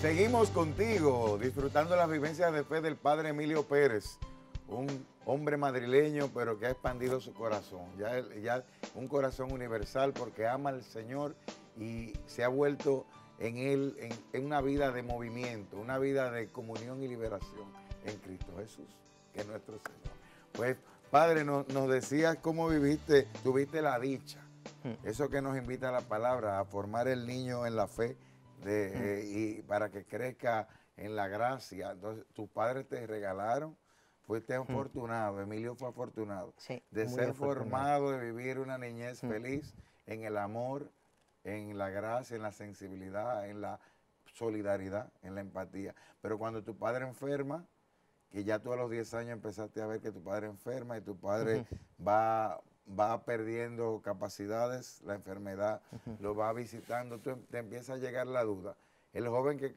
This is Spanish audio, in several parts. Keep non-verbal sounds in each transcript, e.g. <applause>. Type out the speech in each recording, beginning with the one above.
Seguimos contigo, disfrutando las vivencias de fe del padre Emilio Pérez, un hombre madrileño, pero que ha expandido su corazón, ya, un corazón universal porque ama al Señor y se ha vuelto en él, en, una vida de movimiento, una vida de comunión y liberación en Cristo Jesús, que es nuestro Señor. Pues, Padre, nos decías cómo viviste, tuviste la dicha, hmm. eso que nos invita a la palabra, a formar el niño en la fe eh, y para que crezca en la gracia. Entonces, tus padres te regalaron, fuiste afortunado, Emilio fue afortunado, de ser formado, de vivir una niñez feliz en el amor, en la gracia, en la sensibilidad, en la solidaridad, en la empatía. Pero cuando tu padre enferma, que ya tú a los 10 años empezaste a ver que tu padre enferma y tu padre va va perdiendo capacidades, la enfermedad lo va visitando, em, te empieza a llegar la duda. El joven que,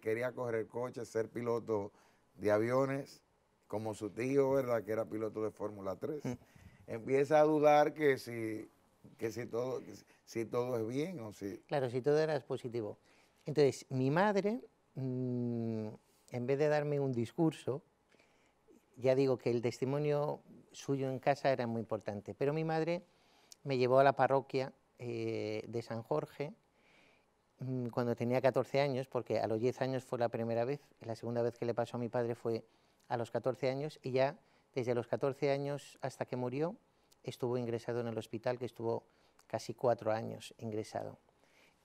quería correr coche, ser piloto de aviones, como su tío, ¿verdad? Que era piloto de Fórmula 3, empieza a dudar que si, si, todo, si todo es bien o si... Claro, si todo era positivo. Entonces, mi madre, mm, en vez de darme un discurso, ya digo que el testimonio suyo en casa era muy importante. Pero mi madre me llevó a la parroquia eh, de San Jorge mm, cuando tenía 14 años, porque a los 10 años fue la primera vez, la segunda vez que le pasó a mi padre fue a los 14 años y ya desde los 14 años hasta que murió estuvo ingresado en el hospital, que estuvo casi cuatro años ingresado.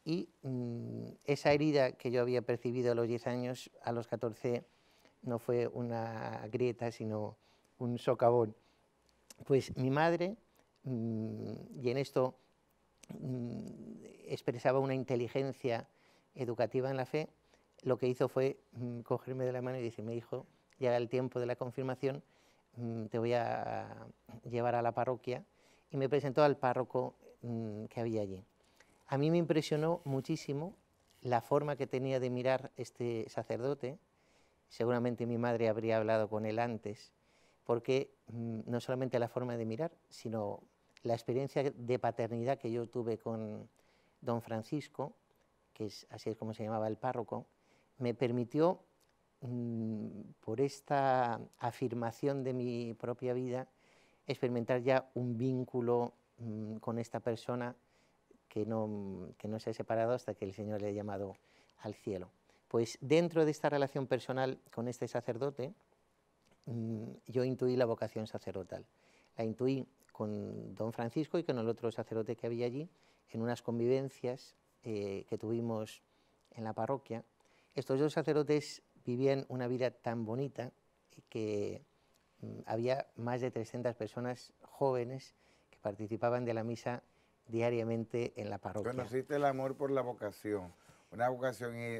Y mm, esa herida que yo había percibido a los 10 años, a los 14 no fue una grieta, sino un socavón pues mi madre, mm, y en esto mm, expresaba una inteligencia educativa en la fe, lo que hizo fue mm, cogerme de la mano y decirme, hijo, era el tiempo de la confirmación, te voy a llevar a la parroquia, y me presentó al párroco que había allí. A mí me impresionó muchísimo la forma que tenía de mirar este sacerdote, seguramente mi madre habría hablado con él antes, porque Mm, no solamente la forma de mirar, sino la experiencia de paternidad que yo tuve con don Francisco, que es, así es como se llamaba el párroco, me permitió, mm, por esta afirmación de mi propia vida, experimentar ya un vínculo mm, con esta persona que no, que no se ha separado hasta que el Señor le ha llamado al cielo. Pues dentro de esta relación personal con este sacerdote, Mm, yo intuí la vocación sacerdotal. La intuí con don Francisco y con el otro sacerdote que había allí en unas convivencias eh, que tuvimos en la parroquia. Estos dos sacerdotes vivían una vida tan bonita que mm, había más de 300 personas jóvenes que participaban de la misa diariamente en la parroquia. Conociste el amor por la vocación una vocación y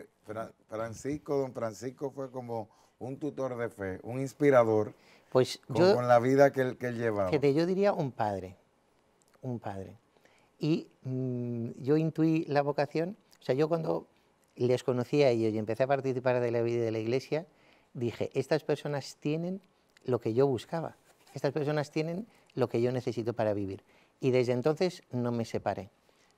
Francisco, don Francisco fue como un tutor de fe, un inspirador pues con, la vida que él, que llevaba. yo diría un padre, un padre. Y mm, yo intuí la vocación, o sea, yo cuando les conocí a ellos y empecé a participar de la vida de la iglesia, dije, estas personas tienen lo que yo buscaba, estas personas tienen lo que yo necesito para vivir. Y desde entonces no me separé.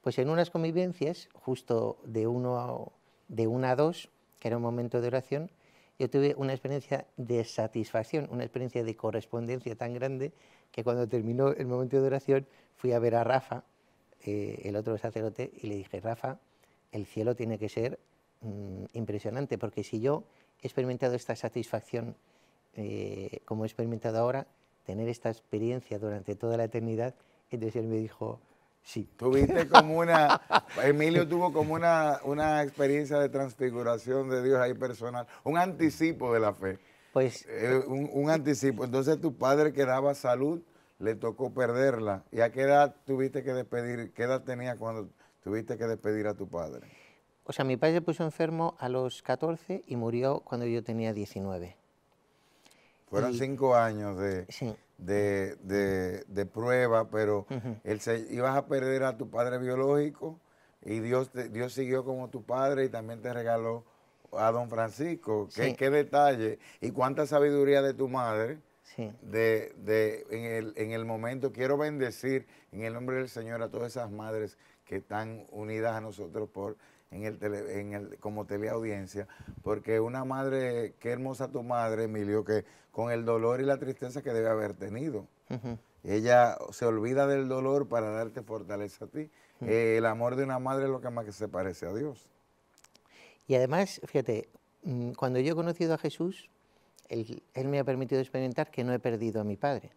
Pues en unas convivencias, justo de, uno a, de una a dos, que era un momento de oración, yo tuve una experiencia de satisfacción, una experiencia de correspondencia tan grande que cuando terminó el momento de oración fui a ver a Rafa, eh, el otro sacerdote, y le dije, Rafa, el cielo tiene que ser mm, impresionante, porque si yo he experimentado esta satisfacción eh, como he experimentado ahora, tener esta experiencia durante toda la eternidad, entonces él me dijo, Sí. Tuviste como una, Emilio tuvo como una, experiencia de transfiguración de Dios ahí personal, un anticipo de la fe. Pues. Eh, un, anticipo. Entonces tu padre que daba salud, le tocó perderla. ¿Y a qué edad tuviste que despedir? ¿Qué edad tenía cuando tuviste que despedir a tu padre? O sea, mi padre se puso enfermo a los 14 y murió cuando yo tenía 19. Fueron cinco años de, de, prueba, pero él se, ibas a perder a tu padre biológico y Dios, te, Dios siguió como tu padre y también te regaló a don Francisco. Qué, qué, detalle y cuánta sabiduría de tu madre. De, de, en, el, en el momento, quiero bendecir en el nombre del Señor a todas esas madres que están unidas a nosotros por en el, en el como teleaudiencia, porque una madre, qué hermosa tu madre, Emilio, que con el dolor y la tristeza que debe haber tenido. Ella se olvida del dolor para darte fortaleza a ti. Eh, el amor de una madre es lo que más que se parece a Dios. Y además, fíjate, mm, cuando yo he conocido a Jesús, él, él, me ha permitido experimentar que no he perdido a mi padre.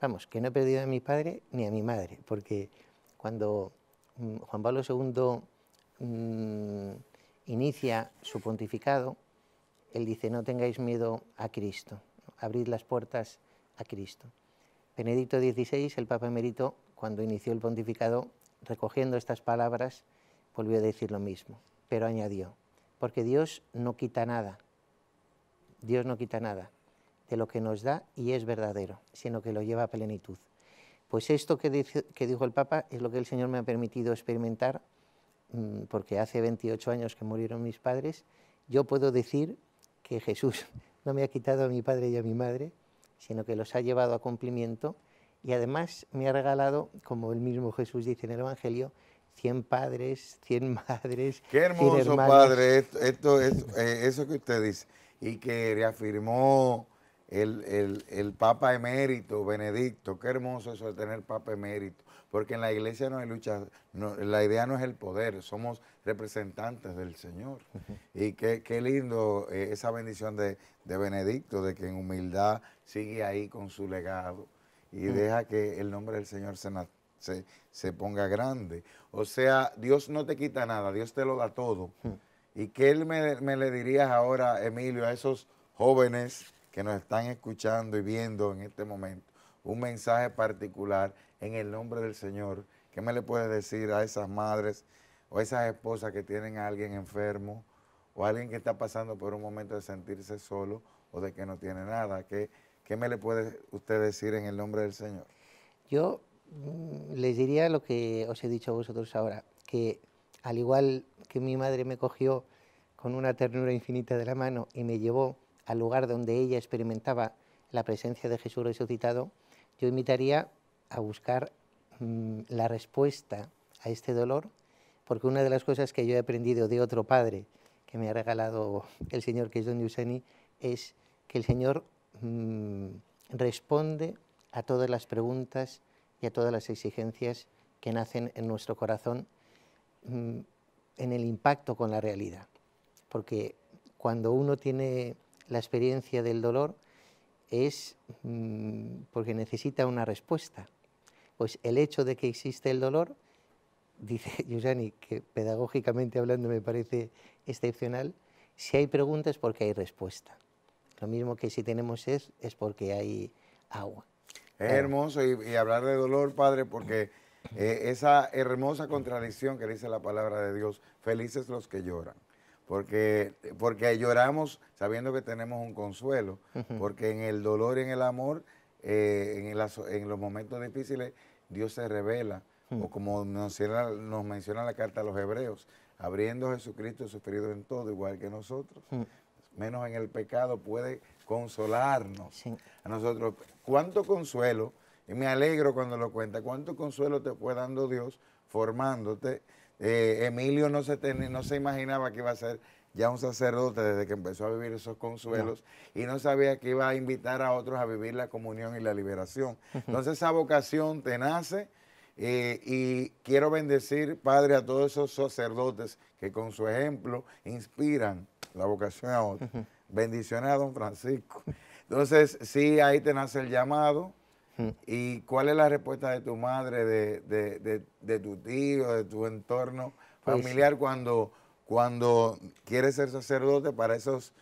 Vamos, que no he perdido a mi padre ni a mi madre, porque cuando mm, Juan Pablo II Mm, inicia su pontificado, él dice, no tengáis miedo a Cristo, abrid las puertas a Cristo. Benedicto XVI, el Papa Emérito, cuando inició el pontificado, recogiendo estas palabras, volvió a decir lo mismo, pero añadió, porque Dios no quita nada, Dios no quita nada de lo que nos da y es verdadero, sino que lo lleva a plenitud. Pues esto que, dijo el Papa es lo que el Señor me ha permitido experimentar Mm, porque hace 28 años que murieron mis padres, yo puedo decir que Jesús <laughs> no me ha quitado a mi padre y a mi madre, sino que los ha llevado a cumplimiento y además me ha regalado, como el mismo Jesús dice en el Evangelio, 100 padres, 100 <laughs> madres. Qué hermoso padre, esto, es, eh, eso que usted dice y que reafirmó el, Papa emérito, Benedicto, qué hermoso eso de tener Papa emérito, porque en la iglesia no hay lucha, la idea no es el poder, somos representantes del Señor. Y qué, lindo eh, esa bendición de, Benedicto, de que en humildad sigue ahí con su legado y deja que el nombre del Señor se, se, ponga grande. O sea, Dios no te quita nada, Dios te lo da todo. ¿Y qué me, me le dirías ahora, Emilio, a esos jóvenes? que nos están escuchando y viendo en este momento, un mensaje particular en el nombre del Señor. ¿Qué me le puede decir a esas madres o esas esposas que tienen a alguien enfermo o alguien que está pasando por un momento de sentirse solo o de que no tiene nada? ¿Qué, qué me le puede usted decir en el nombre del Señor? Yo mm, les diría lo que os he dicho a vosotros ahora, que al igual que mi madre me cogió con una ternura infinita de la mano y me llevó al lugar donde ella experimentaba la presencia de Jesús resucitado, yo invitaría a buscar mm, la respuesta a este dolor, porque una de las cosas que yo he aprendido de otro padre que me ha regalado el Señor, que es Don Yuseni, es que el Señor mm, responde a todas las preguntas y a todas las exigencias que nacen en nuestro corazón mm, en el impacto con la realidad. Porque cuando uno tiene la experiencia del dolor es mm, porque necesita una respuesta. Pues el hecho de que existe el dolor, <laughs> dice Yusani, que pedagógicamente hablando me parece excepcional, si hay preguntas es porque hay respuesta. Lo mismo que si tenemos sed es porque hay agua. Es hermoso y, hablar de dolor, Padre, porque eh, esa hermosa contradicción que dice la palabra de Dios, felices los que lloran porque, porque lloramos sabiendo que tenemos un consuelo, porque en el dolor y en el amor, eh, en, los momentos difíciles, Dios se revela, o como nos, menciona, la carta a los hebreos, abriendo Jesucristo sufrido en todo, igual que nosotros, menos en el pecado, puede consolarnos a nosotros. ¿Cuánto consuelo? Y me alegro cuando lo cuenta, cuánto consuelo te fue dando Dios formándote eh, Emilio no se, no se imaginaba que iba a ser ya un sacerdote desde que empezó a vivir esos consuelos y no sabía que iba a invitar a otros a vivir la comunión y la liberación. Entonces esa vocación te nace eh, y quiero bendecir, Padre, a todos esos sacerdotes que con su ejemplo inspiran la vocación a otros. Bendiciones a don Francisco. Entonces, sí, ahí te nace el llamado, ¿Y cuál es la respuesta de tu madre, de, de, de, tu tío, de tu entorno pues familiar cuando, cuando quieres ser sacerdote para esos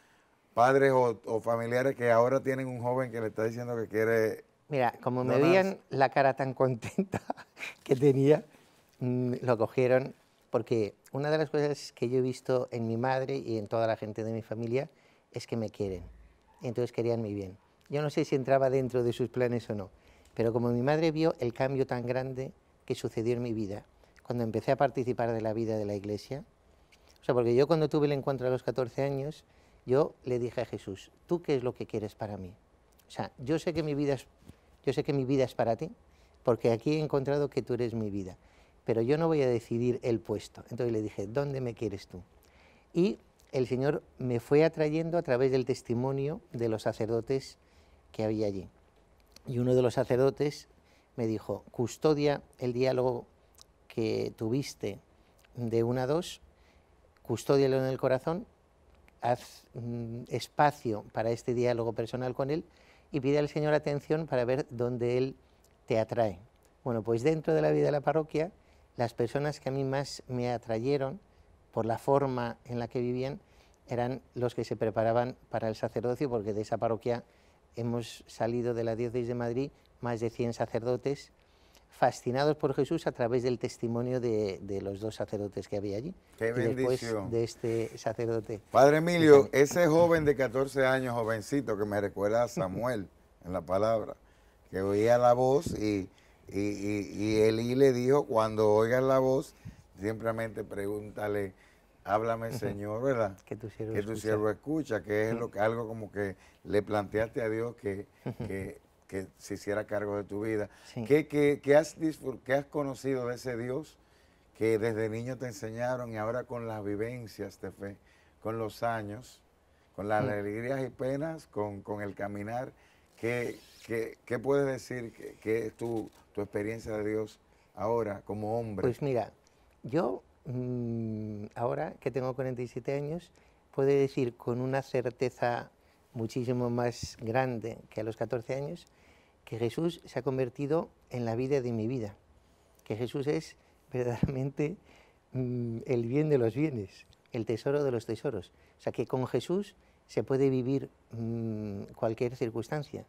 padres o, familiares que ahora tienen un joven que le está diciendo que quiere... Mira, como me veían la cara tan contenta <laughs> que tenía, mm, lo cogieron porque una de las cosas que yo he visto en mi madre y en toda la gente de mi familia es que me quieren. Entonces querían mi bien. Yo no sé si entraba dentro de sus planes o no, pero como mi madre vio el cambio tan grande que sucedió en mi vida, cuando empecé a participar de la vida de la iglesia, o sea, porque yo cuando tuve el encuentro a los 14 años, yo le dije a Jesús, ¿tú qué es lo que quieres para mí? O sea, yo sé que mi vida yo sé que mi vida es para ti, porque aquí he encontrado que tú eres mi vida, pero yo no voy a decidir el puesto. Entonces le dije, ¿dónde me quieres tú? Y el Señor me fue atrayendo a través del testimonio de los sacerdotes que había allí y uno de los sacerdotes me dijo, custodia el diálogo que tuviste de una a dos, custódialo en el corazón, haz mm, espacio para este diálogo personal con él y pide al Señor atención para ver dónde Él te atrae. Bueno, pues dentro de la vida de la parroquia, las personas que a mí más me atrayeron por la forma en la que vivían eran los que se preparaban para el sacerdocio, porque de esa parroquia hemos salido de la diócesis de Madrid más de 100 sacerdotes fascinados por Jesús a través del testimonio de, los dos sacerdotes que había allí. Qué bendición. de este sacerdote. Padre Emilio, ese joven de 14 años, jovencito, que me recuerda a Samuel <laughs> en la palabra, que oía la voz y, y, y, le dijo, cuando oigas la voz, simplemente pregúntale háblame Señor, ¿verdad? Que tu siervo, que tu escucha. escucha, que es lo que, algo como que le planteaste a Dios que, se hiciera cargo de tu vida. ¿Qué, qué, qué has, conocido de ese Dios que desde niño te enseñaron y ahora con las vivencias de fe, con los años, con las alegrías y penas, con, el caminar? ¿Qué, qué, puedes decir que, es tu, tu experiencia de Dios ahora como hombre? Pues mira, yo Mm, ahora que tengo 47 años, puedo decir con una certeza muchísimo más grande que a los 14 años, que Jesús se ha convertido en la vida de mi vida, que Jesús es verdaderamente mm, el bien de los bienes, el tesoro de los tesoros. O sea, que con Jesús se puede vivir mm, cualquier circunstancia,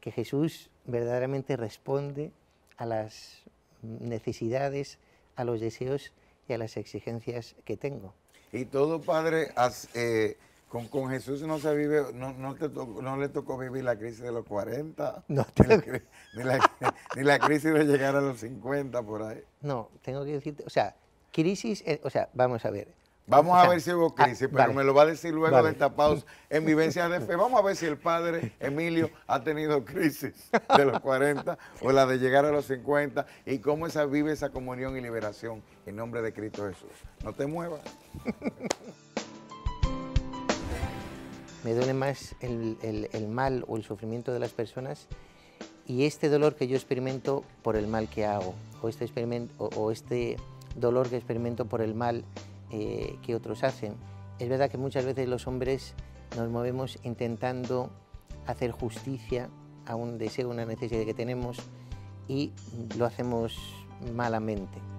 que Jesús verdaderamente responde a las necesidades, a los deseos y a las exigencias que tengo. Y todo padre, eh, con, Jesús no se vive, no, no, te no, le tocó vivir la crisis de los 40, no ni, la, ni, la, crisis de llegar a los 50 por ahí. No, tengo que decirte, o sea, crisis, eh, o sea, vamos a ver, Vamos a ver si hubo ah, crisis pero me lo va a decir luego de esta pausa en Vivencias de Fe. Vamos a ver si el padre Emilio ha tenido crisis de los 40 o la de llegar a los 50 y cómo esa vive esa comunión y liberación en nombre de Cristo Jesús. No te muevas. Me duele más el, mal o el sufrimiento de las personas y este dolor que yo experimento por el mal que hago o este, o este dolor que experimento por el mal eh, que otros hacen. Es verdad que muchas veces los hombres nos movemos intentando hacer justicia a un deseo, una necesidad que tenemos y lo hacemos malamente.